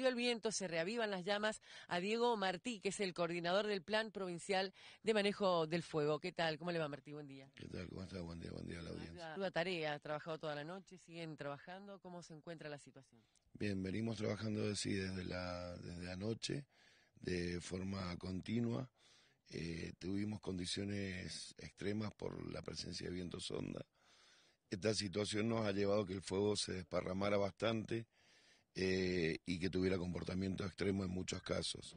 el viento, se reavivan las llamas a Diego Martí, que es el coordinador del Plan Provincial de Manejo del Fuego. ¿Qué tal? ¿Cómo le va Martí? Buen día. ¿Qué tal? ¿Cómo está? Buen día, buen día a la audiencia. Una tarea, ha trabajado toda la noche, siguen trabajando. ¿Cómo se encuentra la situación? Bien, venimos trabajando desde, la, desde noche, de forma continua. Eh, tuvimos condiciones extremas por la presencia de vientos sonda. Esta situación nos ha llevado a que el fuego se desparramara bastante eh, y que tuviera comportamiento extremo en muchos casos.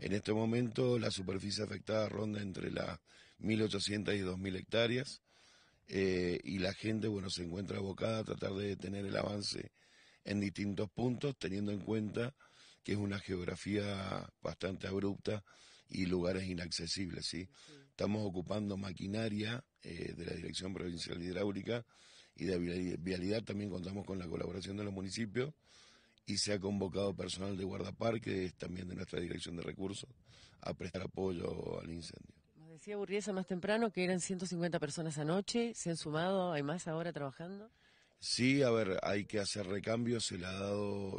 En este momento la superficie afectada ronda entre las 1.800 y 2.000 hectáreas eh, y la gente bueno, se encuentra abocada a tratar de detener el avance en distintos puntos, teniendo en cuenta que es una geografía bastante abrupta y lugares inaccesibles. Estamos ocupando maquinaria eh, de la Dirección Provincial Hidráulica y de Vialidad también contamos con la colaboración de los municipios y se ha convocado personal de guardaparques, también de nuestra dirección de recursos, a prestar apoyo al incendio. Nos decía Burriesa más temprano que eran 150 personas anoche, se han sumado, hay más ahora trabajando. Sí, a ver, hay que hacer recambio, se le ha dado,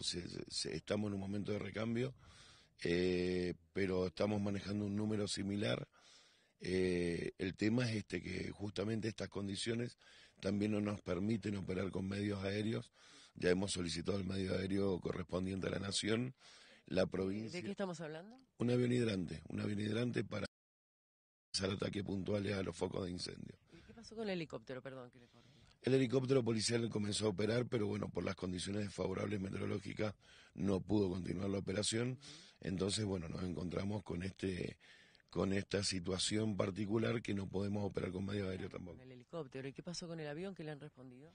estamos en un momento de recambio, eh, pero estamos manejando un número similar. Eh, el tema es este, que justamente estas condiciones también no nos permiten operar con medios aéreos ya hemos solicitado al medio aéreo correspondiente a la Nación, la provincia... ¿De qué estamos hablando? Un avión hidrante, un avión hidrante para hacer ataque puntuales a los focos de incendio. ¿Y qué pasó con el helicóptero? Perdón, El helicóptero policial comenzó a operar, pero bueno, por las condiciones desfavorables meteorológicas no pudo continuar la operación. Entonces, bueno, nos encontramos con este con esta situación particular que no podemos operar con medio aéreo tampoco. ¿El helicóptero? ¿Y qué pasó con el avión que le han respondido?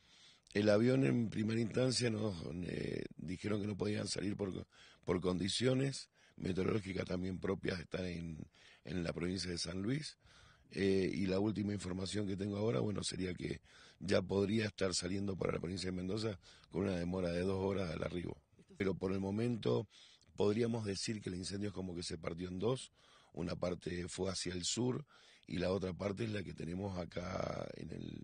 El avión en primera instancia nos eh, dijeron que no podían salir por, por condiciones meteorológicas también propias, está en, en la provincia de San Luis. Eh, y la última información que tengo ahora, bueno, sería que ya podría estar saliendo para la provincia de Mendoza con una demora de dos horas al arribo. Pero por el momento podríamos decir que el incendio es como que se partió en dos. Una parte fue hacia el sur y la otra parte es la que tenemos acá en el,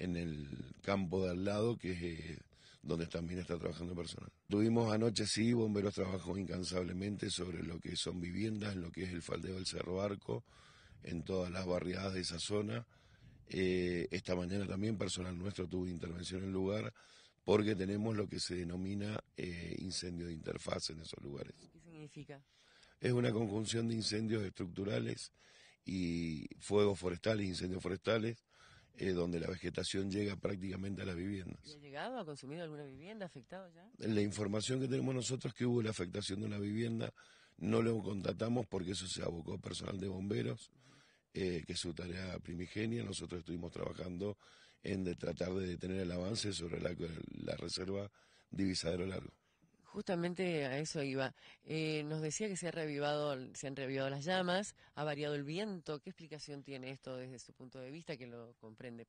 en el campo de al lado, que es eh, donde también está trabajando personal. Tuvimos anoche, sí, bomberos trabajó incansablemente sobre lo que son viviendas, en lo que es el faldeo del Cerro Arco, en todas las barriadas de esa zona. Eh, esta mañana también personal nuestro tuvo intervención en el lugar porque tenemos lo que se denomina eh, incendio de interfaz en esos lugares. ¿Qué significa? Es una conjunción de incendios estructurales y fuegos forestales, incendios forestales, donde la vegetación llega prácticamente a las viviendas. ¿Ya ha llegado? ¿Ha consumido alguna vivienda? afectada ya? La información que tenemos nosotros que hubo la afectación de una vivienda, no lo contratamos porque eso se abocó personal de bomberos, eh, que es su tarea primigenia. Nosotros estuvimos trabajando en tratar de detener el avance sobre la, la reserva Divisadero Largo. Justamente a eso iba. Eh, nos decía que se, ha se han revivado las llamas, ha variado el viento. ¿Qué explicación tiene esto desde su punto de vista que lo comprende?